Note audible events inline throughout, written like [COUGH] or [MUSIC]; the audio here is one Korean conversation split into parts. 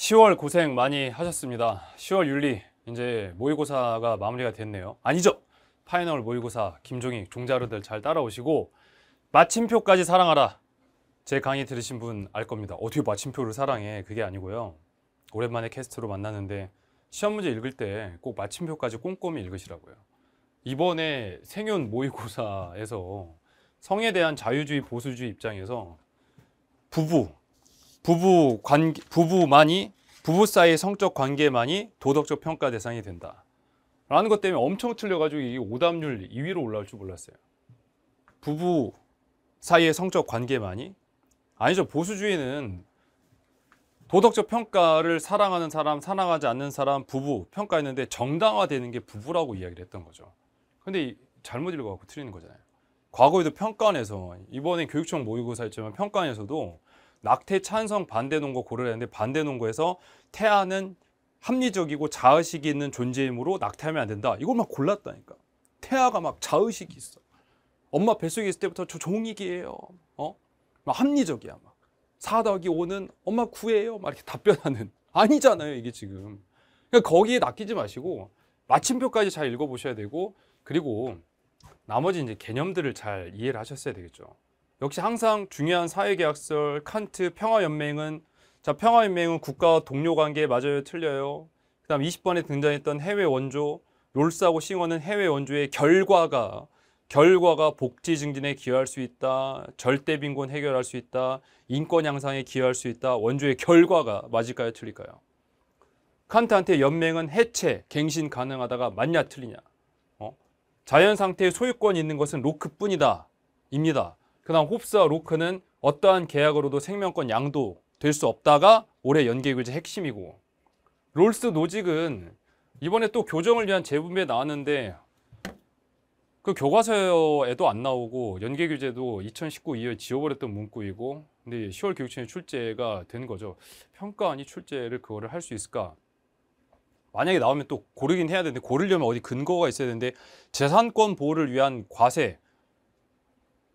10월 고생 많이 하셨습니다. 10월 윤리 이제 모의고사가 마무리가 됐네요. 아니죠. 파이널 모의고사 김종익 종자르들 잘 따라오시고 마침표까지 사랑하라. 제 강의 들으신 분 알 겁니다. 어떻게 마침표를 사랑해? 그게 아니고요. 오랜만에 캐스트로 만났는데 시험 문제 읽을 때 꼭 마침표까지 꼼꼼히 읽으시라고요. 이번에 생윤 모의고사에서 성에 대한 자유주의 보수주의 입장에서 부부 부부 관 부부만이 부부 사이의 성적 관계만이 도덕적 평가 대상이 된다. 라는 것 때문에 엄청 틀려가지고 이 오답률 2위로 올라올 줄 몰랐어요. 부부 사이의 성적 관계만이? 아니죠. 보수주의는 도덕적 평가를 사랑하는 사람, 사랑하지 않는 사람, 부부 평가했는데 정당화되는 게 부부라고 이야기를 했던 거죠. 근데 잘못 읽어갖고 틀리는 거잖아요. 과거에도 평가원에서 이번에 교육청 모의고사였지만 평가원에서도 낙태 찬성 반대 논거 고르라는데 반대 논거에서 태아는 합리적이고 자의식이 있는 존재이므로 낙태하면 안 된다. 이걸 막 골랐다니까. 태아가 막 자의식이 있어. 엄마 뱃속에 있을 때부터 저 종이기예요. 어? 막 합리적이야. 막. 사더기 오는 엄마 구해요. 막 이렇게 답변하는. 아니잖아요. 이게 지금. 그러니까 거기에 낚이지 마시고 마침표까지 잘 읽어보셔야 되고 그리고 나머지 이제 개념들을 잘 이해를 하셨어야 되겠죠. 역시 항상 중요한 사회계약설, 칸트, 평화연맹은 자 평화연맹은 국가와 동료관계 맞아요 틀려요. 그 다음 20번에 등장했던 해외 원조, 롤스하고 싱어는 해외 원조의 결과가 결과가 복지 증진에 기여할 수 있다. 절대 빈곤 해결할 수 있다. 인권 향상에 기여할 수 있다. 원조의 결과가 맞을까요? 틀릴까요? 칸트한테 연맹은 해체, 갱신 가능하다가 맞냐 틀리냐. 어? 자연 상태의 소유권이 있는 것은 로크뿐이다. 입니다. 그다음 홉스와 로크는 어떠한 계약으로도 생명권 양도 될 수 없다가 올해 연계 규제 핵심이고 롤스 노직은 이번에 또 교정을 위한 재분배 나왔는데 그 교과서에도 안 나오고 연계 규제도 2019 이후에 지워버렸던 문구이고 근데 10월 교육청에 출제가 된 거죠. 평가안이 출제를 그거를 할 수 있을까? 만약에 나오면 또 고르긴 해야 되는데 고르려면 어디 근거가 있어야 되는데 재산권 보호를 위한 과세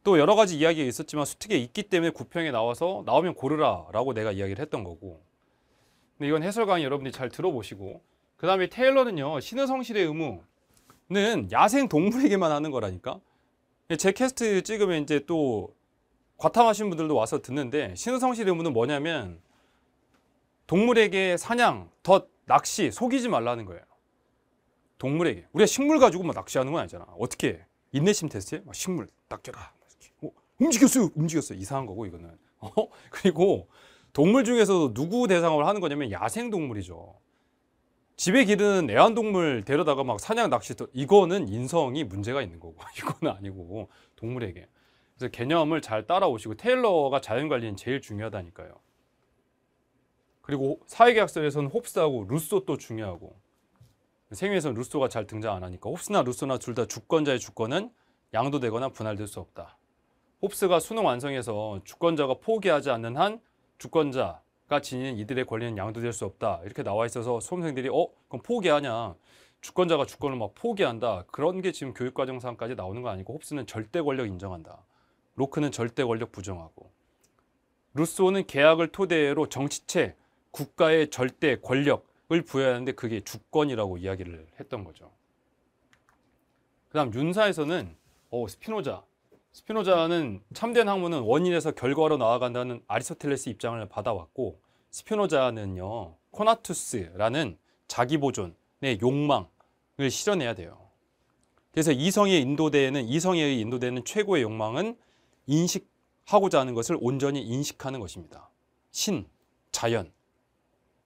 또 여러 가지 이야기가 있었지만 수특에 있기 때문에 구평에 나와서 나오면 고르라라고 내가 이야기를 했던 거고. 근데 이건 해설 강의 여러분이잘 들어보시고 그 다음에 테일러는요 신의성실의 의무는 야생 동물에게만 하는 거라니까. 예, 제 캐스트 찍으면 이제 또 과탐하신 분들도 와서 듣는데 신의성실의 의무는 뭐냐면 동물에게 사냥, 덫, 낚시 속이지 말라는 거예요. 동물에게 우리가 식물 가지고 막 뭐 낚시하는 건 아니잖아. 어떻게 해? 인내심 테스트 막 뭐 식물 낚여라. 움직였어요. 움직였어요. 이상한 거고 이거는. [LAUGHS] 어? 그리고 동물 중에서도 누구 대상으로 하는 거냐면 야생 동물이죠. 집에 기르는 애완동물 데려다가 막 사냥 낚시 이거는 인성이 문제가 있는 거고 [LAUGHS] 이건 아니고 동물에게 그래서 개념을 잘 따라오시고 테일러가 자연관리는 제일 중요하다니까요 그리고 사회계약서에서는 홉스하고 루소도 중요하고 생위에서는 루소가 잘 등장 안 하니까 홉스나 루소나 둘 다 주권자의 주권은 양도되거나 분할될 수 없다 홉스가 수능 완성해서 주권자가 포기하지 않는 한 주권자가 지닌 이들의 권리는 양도될 수 없다. 이렇게 나와 있어서 수험생들이 어? 그럼 포기하냐? 주권자가 주권을 막 포기한다. 그런 게 지금 교육과정상까지 나오는 거 아니고 홉스는 절대 권력 인정한다. 로크는 절대 권력 부정하고 루소는 계약을 토대로 정치체, 국가의 절대 권력을 부여하는데 그게 주권이라고 이야기를 했던 거죠. 그 다음 윤사에서는 어, 스피노자, 스피노자는 참된 학문은 원인에서 결과로 나아간다는 아리스토텔레스 입장을 받아왔고 스피노자는요 코나투스라는 자기보존의 욕망을 실현해야 돼요. 그래서 이성의 인도대에는 이성의 인도대는 최고의 욕망은 인식하고자 하는 것을 온전히 인식하는 것입니다. 신, 자연.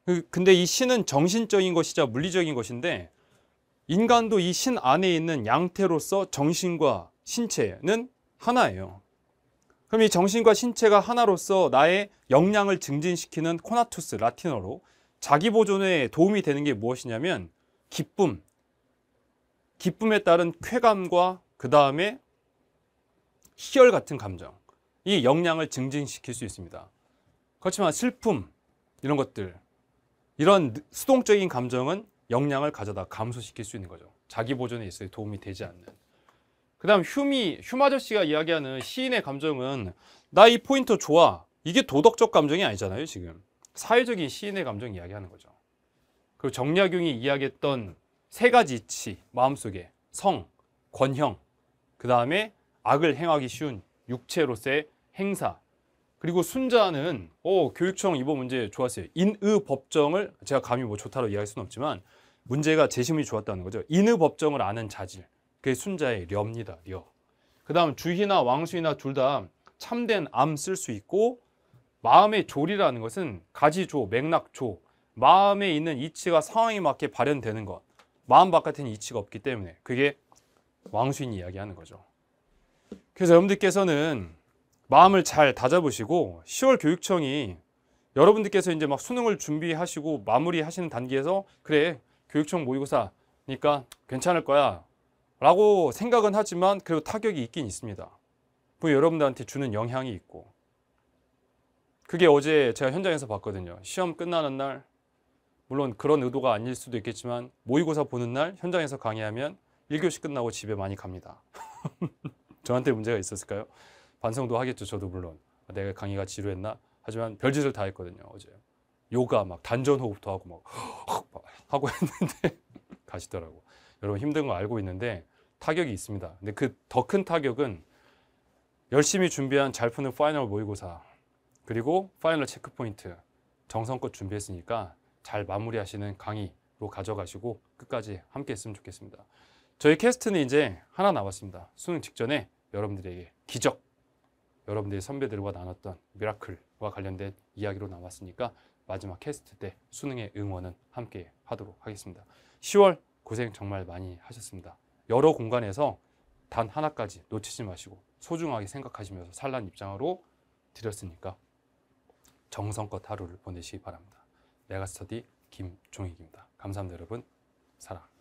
그, 근데 이 신은 정신적인 것이자 물리적인 것인데 인간도 이 신 안에 있는 양태로서 정신과 신체는 하나예요. 그럼 이 정신과 신체가 하나로서 나의 역량을 증진시키는 코나투스 라틴어로 자기 보존에 도움이 되는 게 무엇이냐면 기쁨, 기쁨에 따른 쾌감과 그 다음에 희열 같은 감정 이 역량을 증진시킬 수 있습니다. 그렇지만 슬픔 이런 것들 이런 수동적인 감정은 역량을 가져다 감소시킬 수 있는 거죠. 자기 보존에 있어 도움이 되지 않는. 그 다음 휴미, 휴마저씨가 이야기하는 시인의 감정은 나 이 포인트 좋아. 이게 도덕적 감정이 아니잖아요, 지금. 사회적인 시인의 감정 이야기하는 거죠. 그리고 정약용이 이야기했던 세 가지 이치, 마음속에 성, 권형, 그 다음에 악을 행하기 쉬운 육체로서의 행사, 그리고 순자는 어, 교육청 이번 문제 좋았어요. 인의 법정을 제가 감히 뭐좋다고 이야기할 수는 없지만 문제가 재심이 좋았다는 거죠. 인의 법정을 아는 자질. 그게 순자의 려입니다. 려. 그 다음 주희나 왕수이나 둘 다 참된 암 쓸 수 있고 마음의 조리라는 것은 가지조, 맥락조, 마음에 있는 이치가 상황에 맞게 발현되는 것. 마음 바깥에는 이치가 없기 때문에 그게 왕수인이 이야기하는 거죠. 그래서 여러분들께서는 마음을 잘 다잡으시고 10월 교육청이 여러분들께서 이제 막 수능을 준비하시고 마무리하시는 단계에서 그래 교육청 모의고사니까 괜찮을 거야 라고 생각은 하지만 그래도 타격이 있긴 있습니다. 그 여러분들한테 주는 영향이 있고 그게 어제 제가 현장에서 봤거든요. 시험 끝나는 날 물론 그런 의도가 아닐 수도 있겠지만 모의고사 보는 날 현장에서 강의하면 1교시 끝나고 집에 많이 갑니다. [LAUGHS] 저한테 문제가 있었을까요? 반성도 하겠죠. 저도 물론 아, 내가 강의가 지루했나? 하지만 별짓을 다 했거든요. 어제 요가 막 단전호흡도 하고 [GASPS] 막 하고 했는데 [LAUGHS] 가시더라고. 여러분 힘든 거 알고 있는데 타격이 있습니다. 근데 그 더 큰 타격은 열심히 준비한 잘 푸는 파이널 모의고사 그리고 파이널 체크포인트 정성껏 준비했으니까 잘 마무리하시는 강의로 가져가시고 끝까지 함께 했으면 좋겠습니다. 저희 캐스트는 이제 하나 남았습니다. 수능 직전에 여러분들에게 기적, 여러분들의 선배들과 나눴던 미라클과 관련된 이야기로 남았으니까 마지막 캐스트 때 수능의 응원은 함께 하도록 하겠습니다. 10월 고생 정말 많이 하셨습니다. 여러 공간에서 단 하나까지 놓치지 마시고 소중하게 생각하시면서 산란 입장으로 드렸으니까 정성껏 하루를 보내시기 바랍니다. 메가스터디 김종익입니다. 감사합니다 여러분. 사랑.